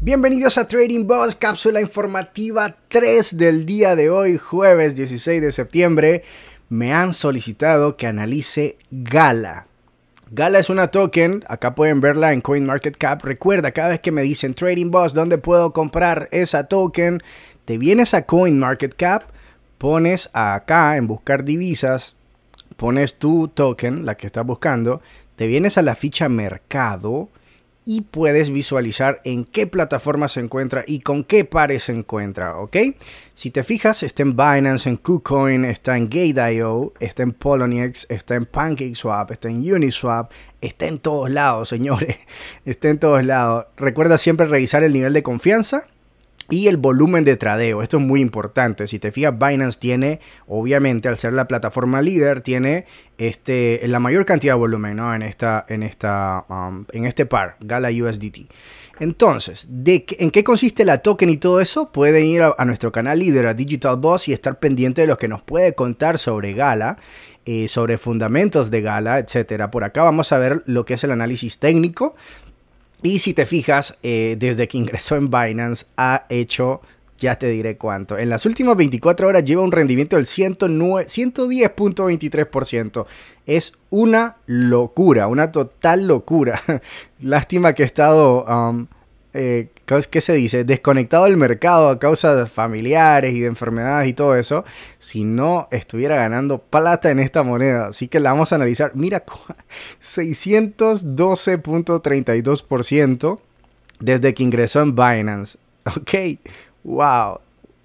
Bienvenidos a Trading Boss, cápsula informativa 3 del día de hoy, jueves 16 de septiembre. Me han solicitado que analice Gala. Gala es una token, acá pueden verla en CoinMarketCap. Recuerda, cada vez que me dicen Trading Boss, ¿dónde puedo comprar esa token? Te vienes a CoinMarketCap, pones acá en buscar divisas, pones tu token, la que estás buscando, te vienes a la ficha mercado y puedes visualizar en qué plataforma se encuentra y con qué pares se encuentra, ¿ok? Si te fijas, está en Binance, en KuCoin, está en Gate.io, está en Poloniex, está en PancakeSwap, está en Uniswap, está en todos lados, señores, está en todos lados. Recuerda siempre revisar el nivel de confianza y el volumen de tradeo, esto es muy importante. Si te fijas, Binance tiene, obviamente, al ser la plataforma líder, tiene este, la mayor cantidad de volumen ¿no? en, esta, en, esta, um, en este par, Gala USDT. Entonces, ¿de ¿en qué consiste la token y todo eso? Pueden ir a, nuestro canal líder, a Digital Boss, y estar pendiente de lo que nos puede contar sobre Gala, eh, sobre fundamentos de Gala, etc. Por acá vamos a ver lo que es el análisis técnico y si te fijas, eh, desde que ingresó en Binance ha hecho, ya te diré cuánto. En las últimas 24 horas lleva un rendimiento del 110.23%. Es una locura, una total locura. Lástima que he estado... Um, eh, ¿qué se dice? Desconectado del mercado a causa de familiares y de enfermedades y todo eso, si no estuviera ganando plata en esta moneda. Así que la vamos a analizar. Mira, 612.32% desde que ingresó en Binance. Ok, wow,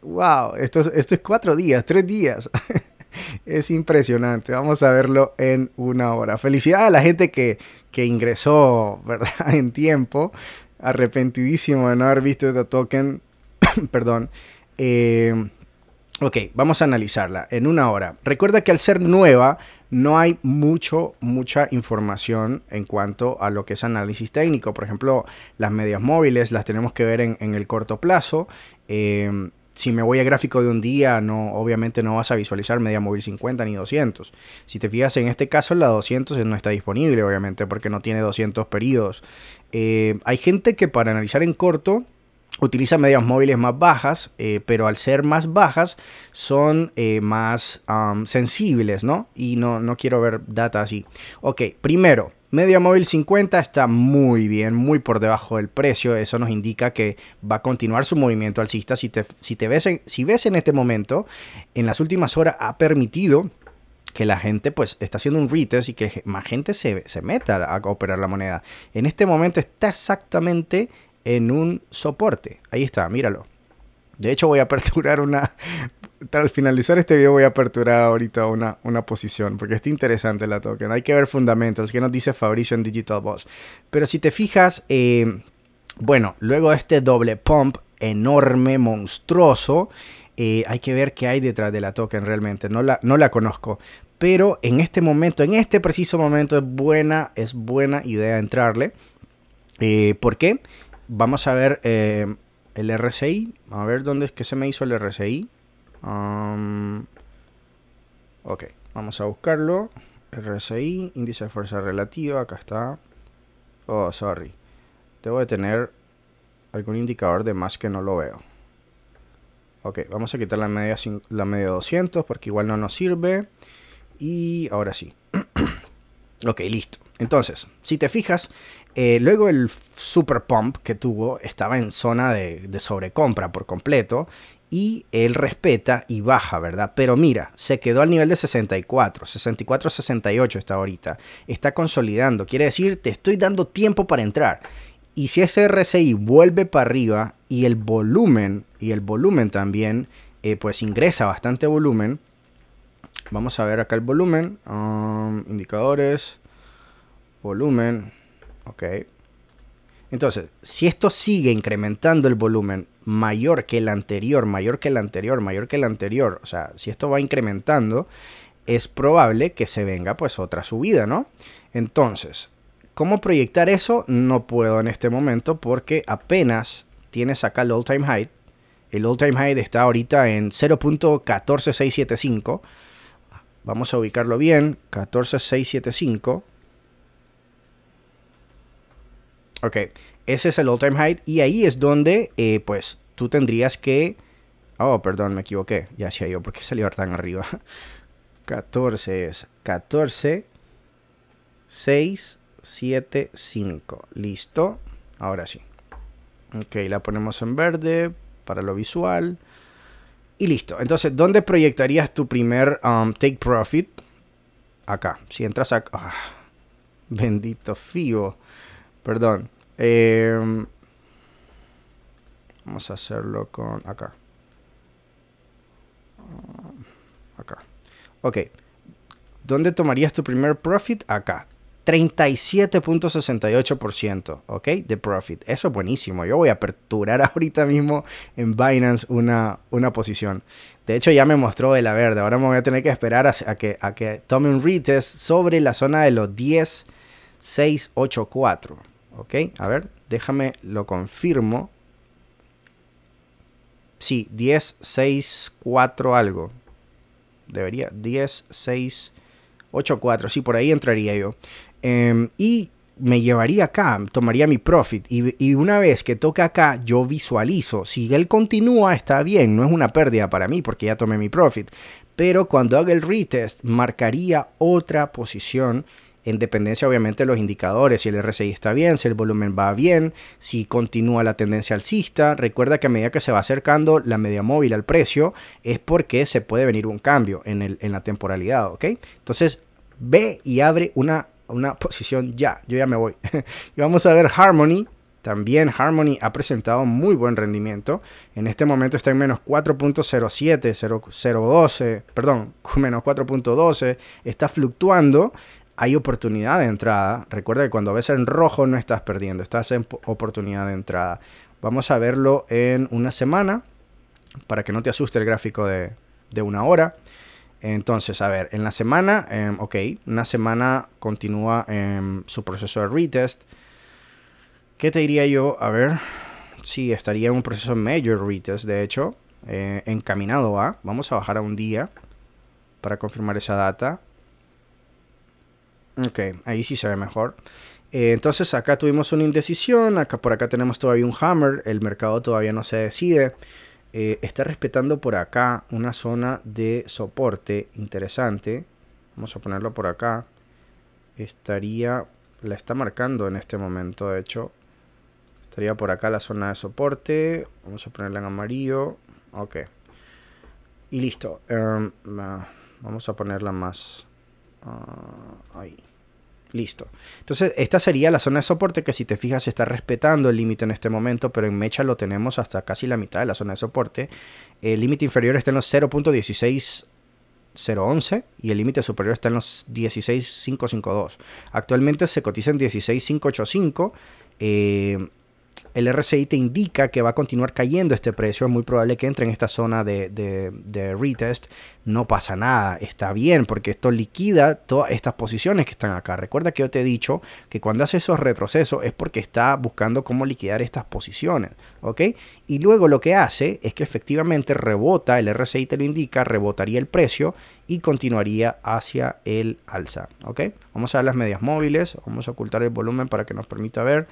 wow, esto es, cuatro días, tres días. es impresionante. Vamos a verlo en una hora. Felicidades a la gente que, que ingresó ¿verdad? en tiempo arrepentidísimo de no haber visto esta token. Perdón. Eh, ok, vamos a analizarla en una hora. Recuerda que al ser nueva, no hay mucho, mucha información en cuanto a lo que es análisis técnico. Por ejemplo, las medias móviles las tenemos que ver en, el corto plazo. Eh, si me voy a gráfico de un día, no, obviamente no vas a visualizar media móvil 50 ni 200. Si te fijas, en este caso la 200 no está disponible, obviamente, porque no tiene 200 periodos. Eh, hay gente que para analizar en corto utiliza medias móviles más bajas, eh, pero al ser más bajas son eh, más sensibles, ¿no? Y no, no quiero ver data así. Ok, primero, Media Móvil 50 está muy bien, muy por debajo del precio. Eso nos indica que va a continuar su movimiento alcista. Si, si, ves, en, este momento, en las últimas horas ha permitido que la gente pues está haciendo un retest y que más gente se, se meta a operar la moneda. En este momento está exactamente en un soporte. Ahí está, míralo. De hecho voy a aperturar una, al finalizar este video voy a aperturar ahorita una, una posición, porque está interesante la token. Hay que ver fundamentos, que nos dice Fabricio en Digital Boss. Pero si te fijas, eh, bueno, luego este doble pump enorme, monstruoso, eh, hay que ver qué hay detrás de la token realmente. No la, no la conozco. Pero en este momento, en este preciso momento, es buena, es buena idea entrarle. Eh, ¿Por qué? Vamos a ver el RSI. A ver dónde es que se me hizo el RSI ok, vamos a buscarlo. RSI, índice de fuerza relativa, acá está. Oh, sorry. Debo de tener algún indicador de más que no lo veo. Ok, vamos a quitar la media, la media 200 porque igual no nos sirve. Y ahora sí. ok, listo. Entonces, si te fijas, eh, luego el super pump que tuvo estaba en zona de, de sobrecompra por completo y él respeta y baja, ¿verdad? Pero mira, se quedó al nivel de 64, 64, 68 está ahorita. Está consolidando, quiere decir, te estoy dando tiempo para entrar. Y si ese RSI vuelve para arriba y el volumen, y el volumen también, eh, pues ingresa bastante volumen. Vamos a ver acá el volumen, um, indicadores, volumen, ok. Entonces, si esto sigue incrementando el volumen mayor que el anterior, mayor que el anterior, mayor que el anterior, o sea, si esto va incrementando, es probable que se venga pues otra subida, ¿no? Entonces, ¿cómo proyectar eso? No puedo en este momento porque apenas tienes acá el all time Height. El all time high está ahorita en 0.14675. Vamos a ubicarlo bien, 14675. Ok, ese es el all time high y ahí es donde eh, pues tú tendrías que... Oh, perdón, me equivoqué. Ya hacía yo, ¿por qué salió tan arriba? 14 es 14, 6, 7, 5. Listo, ahora sí. Ok, la ponemos en verde para lo visual. Y listo. Entonces, ¿dónde proyectarías tu primer um, take profit? Acá. Si entras acá... Ah, bendito fío. Perdón. Em, vamos a hacerlo con acá. Ah, acá. Ok. ¿Dónde tomarías tu primer profit? Acá. 37.68%, ¿ok? De profit. Eso es buenísimo. Yo voy a aperturar ahorita mismo en Binance una, una posición. De hecho, ya me mostró de la verde. Ahora me voy a tener que esperar a, que, a que tome un retest sobre la zona de los 10.684. Ok, a ver, déjame, lo confirmo. Sí, 10, 6, 4 algo. Debería, 10, 6, 8, 4. Sí, por ahí entraría yo. Em, y me llevaría acá, tomaría mi profit. Y, y, una vez que toca acá, yo visualizo. Si él continúa, está bien, no es una pérdida para mí porque ya tomé mi profit. Pero cuando haga el retest, marcaría otra posición en dependencia obviamente de los indicadores, si el RSI está bien, si el volumen va bien, si continúa la tendencia alcista. Recuerda que a medida que se va acercando la media móvil al precio es porque se puede venir un cambio en, la temporalidad, ¿ok? Entonces ve y abre una, una posición ya, yo ya me voy. y vamos a ver Harmony. También Harmony ha presentado muy buen rendimiento. En este momento está en menos 4.07, 0.12, perdón, menos 4.12. Está fluctuando hay oportunidad de entrada. Recuerda que cuando ves en rojo no estás perdiendo, estás en oportunidad de entrada. Vamos a verlo en una semana para que no te asuste el gráfico de, una hora. Entonces, a ver, en la semana, em, ok, una semana continúa em, su proceso de retest. ¿Qué te diría yo? A ver, sí, estaría en un proceso major retest, de hecho, eh, encaminado a, vamos a bajar a un día para confirmar esa data. Ok, ahí sí se ve mejor. Eh, entonces acá tuvimos una indecisión, acá por acá tenemos todavía un hammer, el mercado todavía no se decide. Eh, está respetando por acá una zona de soporte interesante. Vamos a ponerlo por acá. Estaría, la está marcando en este momento, de hecho. Estaría por acá la zona de soporte. Vamos a ponerla en amarillo. Ok. Y listo. Em, ah, vamos a ponerla más. Ah, ahí. Listo. Entonces, esta sería la zona de soporte que si te fijas está respetando el límite en este momento, pero en mecha lo tenemos hasta casi la mitad de la zona de soporte. El límite inferior está en los 0.16011 y el límite superior está en los 16552. Actualmente se cotiza en 16585 el RSI te indica que va a continuar cayendo este precio, es muy probable que entre en esta zona de, retest, no pasa nada, está bien, porque esto liquida todas estas posiciones que están acá. Recuerda que yo te he dicho que cuando hace esos retrocesos es porque está buscando cómo liquidar estas posiciones, ¿ok? Y luego lo que hace es que efectivamente rebota, el RSI te lo indica, rebotaría el precio y continuaría hacia el alza, ¿ok? Vamos a ver las medias móviles, vamos a ocultar el volumen para que nos permita ver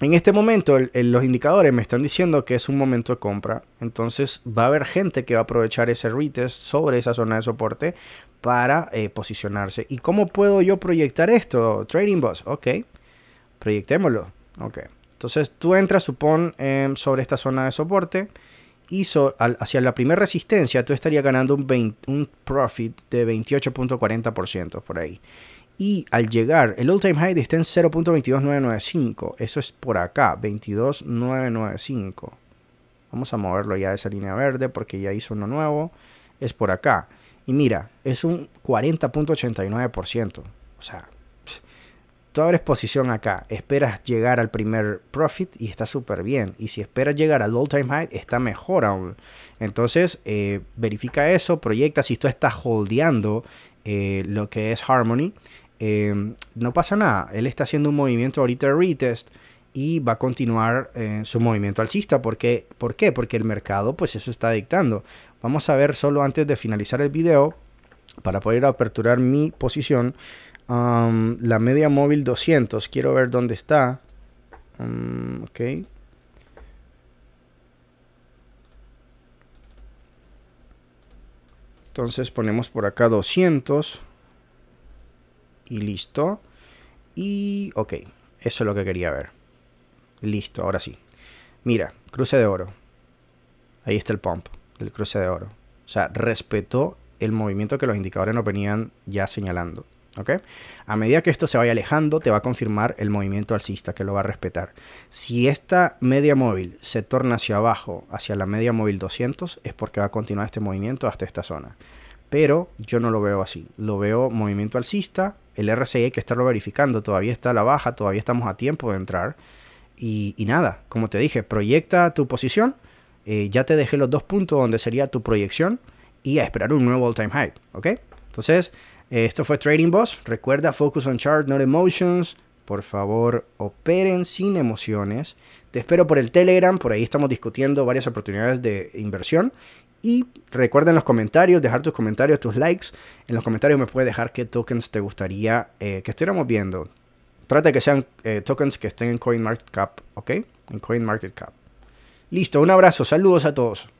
en este momento los indicadores me están diciendo que es un momento de compra. Entonces va a haber gente que va a aprovechar ese retest sobre esa zona de soporte para eh, posicionarse. ¿Y cómo puedo yo proyectar esto? Trading Boss. Ok. Proyectémoslo. Ok. Entonces tú entras, supón, em, sobre esta zona de soporte. Y hacia la primera resistencia tú estarías ganando un, un profit de 28.40% por ahí. Y al llegar, el all time high está en 0.22995. Eso es por acá, 22.995. Vamos a moverlo ya de esa línea verde porque ya hizo uno nuevo. Es por acá. Y mira, es un 40.89%. O sea, tú abres posición acá, esperas llegar al primer profit y está súper bien. Y si esperas llegar al all time high, está mejor aún. Entonces, eh, verifica eso, proyecta si tú estás holdeando eh, lo que es Harmony. Em, no pasa nada. Él está haciendo un movimiento ahorita de retest y va a continuar eh, su movimiento alcista. ¿Por qué? Porque el mercado, pues eso está dictando. Vamos a ver solo antes de finalizar el video, para poder aperturar mi posición, la media móvil 200. Quiero ver dónde está. Mm, ok. Entonces ponemos por acá 200 y listo. Y ok, eso es lo que quería ver. Listo, ahora sí. Mira, cruce de oro. Ahí está el pump el cruce de oro. O sea, respetó el movimiento que los indicadores nos venían ya señalando. ¿ok? A medida que esto se vaya alejando, te va a confirmar el movimiento alcista que lo va a respetar. Si esta media móvil se torna hacia abajo, hacia la media móvil 200, es porque va a continuar este movimiento hasta esta zona pero yo no lo veo así. Lo veo movimiento alcista, el RSI hay que estarlo verificando, todavía está a la baja, todavía estamos a tiempo de entrar. Y, nada, como te dije, proyecta tu posición, eh, ya te dejé los dos puntos donde sería tu proyección y a esperar un nuevo all-time high, ¿ok? Entonces, eh, esto fue Trading Boss, recuerda, focus on chart, no emotions, por favor, operen sin emociones. Te espero por el Telegram, por ahí estamos discutiendo varias oportunidades de inversión y recuerden los comentarios, dejar tus comentarios, tus likes. En los comentarios me puedes dejar qué tokens te gustaría eh, que estuviéramos viendo. Trata que sean eh, tokens que estén en CoinMarketCap, ¿ok? En CoinMarketCap. Listo, un abrazo, saludos a todos.